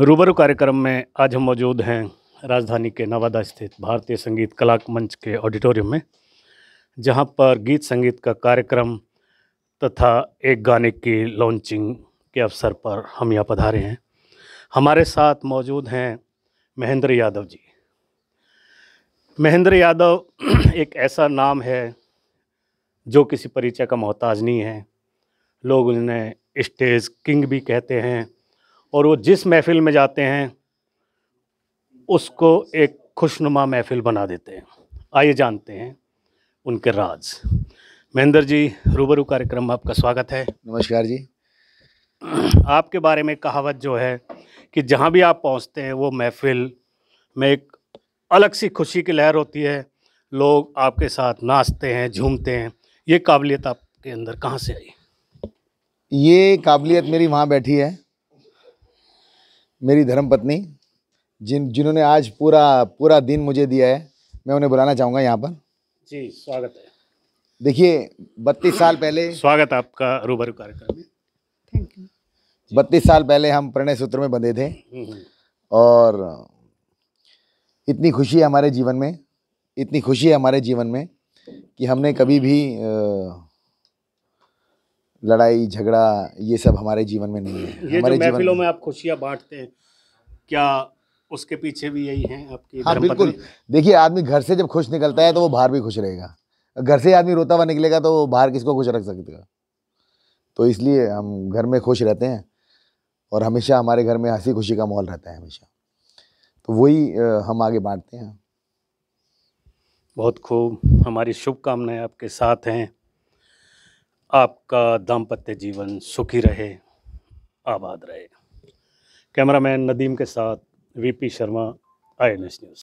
रूबरू कार्यक्रम में आज हम मौजूद हैं राजधानी के नवादा स्थित भारतीय संगीत कला मंच के ऑडिटोरियम में जहां पर गीत संगीत का कार्यक्रम तथा एक गाने की लॉन्चिंग के अवसर पर हम यहाँ पधारे हैं हमारे साथ मौजूद हैं महेंद्र यादव जी महेंद्र यादव एक ऐसा नाम है जो किसी परिचय का मोहताज नहीं है लोग उन्हें स्टेज किंग भी कहते हैं और वो जिस महफिल में जाते हैं उसको एक खुशनुमा महफिल बना देते हैं आइए जानते हैं उनके राज महेंद्र जी रूबरू कार्यक्रम में आपका स्वागत है नमस्कार जी आपके बारे में कहावत जो है कि जहाँ भी आप पहुँचते हैं वो महफिल में एक अलग सी खुशी की लहर होती है लोग आपके साथ नाचते हैं झूमते हैं ये काबिलियत आपके अंदर कहाँ से आई ये काबिलियत मेरी वहाँ बैठी है मेरी धर्मपत्नी जिन जिन्होंने आज पूरा पूरा दिन मुझे दिया है मैं उन्हें बुलाना चाहूँगा यहाँ पर जी स्वागत है देखिए बत्तीस साल पहले स्वागत आपका रूबरू कार्यक्रम में थैंक यू बत्तीस साल पहले हम प्रणय सूत्र में बंधे थे हम्म, हम्म। और इतनी खुशी है हमारे जीवन में इतनी खुशी है हमारे जीवन में कि हमने कभी भी आ, लड़ाई झगड़ा ये सब हमारे जीवन में नहीं है ये हमारे जो महफिलों में आप खुशियाँ बांटते हैं क्या उसके पीछे भी यही है आपकी हाँ बिल्कुल देखिए आदमी घर से जब खुश निकलता है तो वो बाहर भी खुश रहेगा घर से आदमी रोता हुआ निकलेगा तो बाहर किसको खुश रख सकेगा तो इसलिए हम घर में खुश रहते हैं और हमेशा हमारे घर में हंसी खुशी का माहौल रहता है हमेशा तो वही हम आगे बांटते हैं बहुत खूब हमारी शुभकामनाएं आपके साथ हैं आपका दाम्पत्य जीवन सुखी रहे आबाद रहे कैमरामैन नदीम के साथ वीपी शर्मा आई न्यूज़